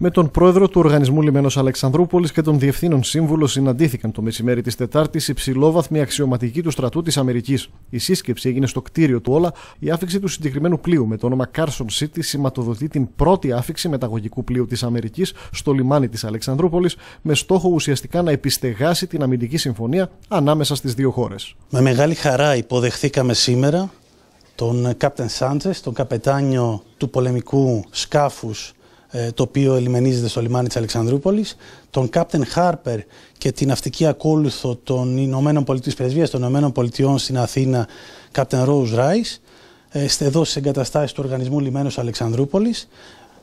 Με τον πρόεδρο του Οργανισμού Λιμένος Αλεξανδρούπολης και τον διευθύνων σύμβουλο συναντήθηκαν το μεσημέρι της Τετάρτης υψηλόβαθμοι αξιωματικοί του στρατού της Αμερικής. Η σύσκεψη έγινε στο κτίριο του Όλα. Η άφηξη του συγκεκριμένου πλοίου με το όνομα Carson City σηματοδοτεί την πρώτη άφηξη μεταγωγικού πλοίου της Αμερικής στο λιμάνι της Αλεξανδρούπολης με στόχο ουσιαστικά να επιστεγάσει την αμυντική συμφωνία ανάμεσα στις δύο χώρες. Με μεγάλη χαρά υποδεχθήκαμε σήμερα τον Κάπτεν Σάντζε, τον καπετάνιο του πολεμικού σκάφους ε, το οποίο ελιμενίζεται στο λιμάνι της Αλεξανδρούπολης, τον Κάπτεν Χάρπερ και την ναυτική ακόλουθο των Ηνωμένων Πολιτείων Πρεσβείας των Ηνωμένων Πολιτειών στην Αθήνα, Κάπτεν Ρόουζ Ράις, ε, εδώ στις εγκαταστάσεις του Οργανισμού Λιμένος Αλεξανδρούπολης,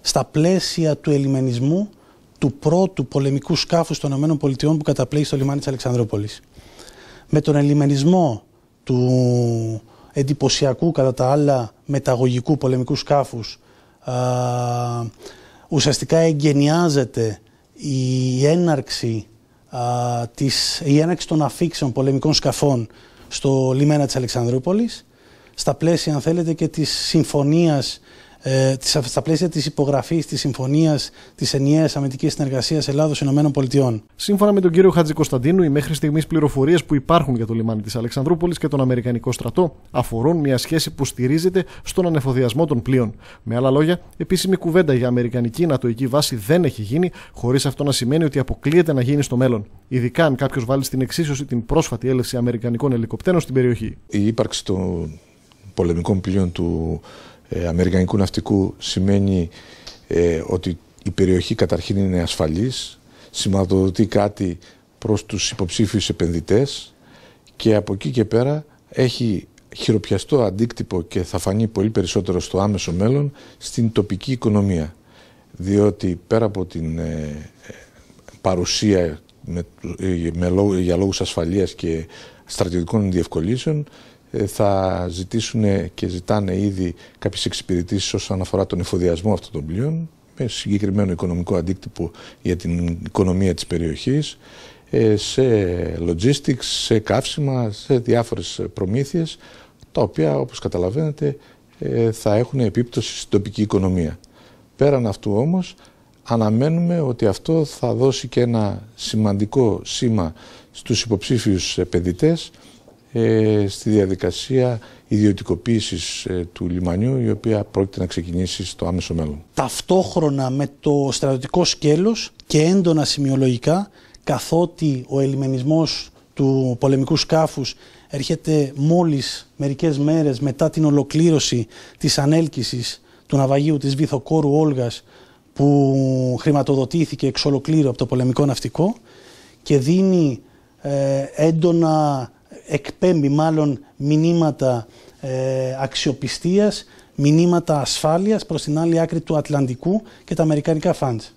στα πλαίσια του ελιμενισμού του πρώτου πολεμικού σκάφους των ΗΠΑ που καταπλέει στο λιμάνι της Αλεξανδρούπολης. Με τον ελιμενισμό του εντυπωσιακού κατά τα άλλα μεταγωγικού πολεμικού σκάφους ουσιαστικά εγκαινιάζεται η έναρξη, της, η έναρξη των αφήξεων πολεμικών σκαφών στο λιμένα της Αλεξανδρούπολης, στα πλαίσια, αν θέλετε, και της συμφωνίας ε, στα πλαίσια της υπογραφής της συμφωνίας της ενιαίας αμυντικής συνεργασίας Ελλάδο-ΗΠΑ. Σύμφωνα με τον κύριο Χατζη Κωνσταντίνου, οι μέχρι στιγμής πληροφορίες που υπάρχουν για το λιμάνι της Αλεξανδρούπολης και τον Αμερικανικό στρατό αφορούν μια σχέση που στηρίζεται στον ανεφοδιασμό των πλοίων. Με άλλα λόγια, επίσημη κουβέντα για Αμερικανική νατοική βάση δεν έχει γίνει, χωρίς αυτό να σημαίνει ότι αποκλείεται να γίνει στο μέλλον. Ειδικά αν κάποιος βάλει στην εξίσωση την πρόσφατη έλευση Αμερικανικών ελικοπτέρων στην περιοχή. Η ύπαρξη των πολεμικών πλοίων του ε, αμερικανικού ναυτικού σημαίνει ε, ότι η περιοχή καταρχήν είναι ασφαλής, σηματοδοτεί κάτι προς τους υποψήφιους επενδυτές και από εκεί και πέρα έχει χειροπιαστό αντίκτυπο και θα φανεί πολύ περισσότερο στο άμεσο μέλλον στην τοπική οικονομία. Διότι πέρα από την ε, παρουσία με, με, για λόγους ασφαλείας και στρατιωτικών διευκολύσεων ε, θα ζητήσουν και ζητάνε ήδη κάποιες εξυπηρετήσεις όσον αφορά τον εφοδιασμό αυτών των πλοίων με συγκεκριμένο οικονομικό αντίκτυπο για την οικονομία της περιοχής ε, σε logistics, σε καύσιμα, σε διάφορες προμήθειες τα οποία όπως καταλαβαίνετε ε, θα έχουν επίπτωση στην τοπική οικονομία. Πέραν αυτού όμως αναμένουμε ότι αυτό θα δώσει και ένα σημαντικό σήμα στους υποψήφιους επενδυτές ε, στη διαδικασία ιδιωτικοποίησης ε, του λιμανιού η οποία πρόκειται να ξεκινήσει στο άμεσο μέλλον. Ταυτόχρονα με το στρατιωτικό σκέλος και έντονα σημειολογικά καθότι ο ελιμενισμός του πολεμικού σκάφους έρχεται μόλις μερικές μέρες μετά την ολοκλήρωση της ανέλκυσης του ναυαγίου της Βυθοκόρου Όλγας που χρηματοδοτήθηκε εξ ολοκλήρου από το πολεμικό ναυτικό και δίνει ε, έντονα εκπέμπει μάλλον μηνύματα ε, αξιοπιστίας, μηνύματα ασφάλειας προς την άλλη άκρη του Ατλαντικού και τα αμερικανικά φαντς.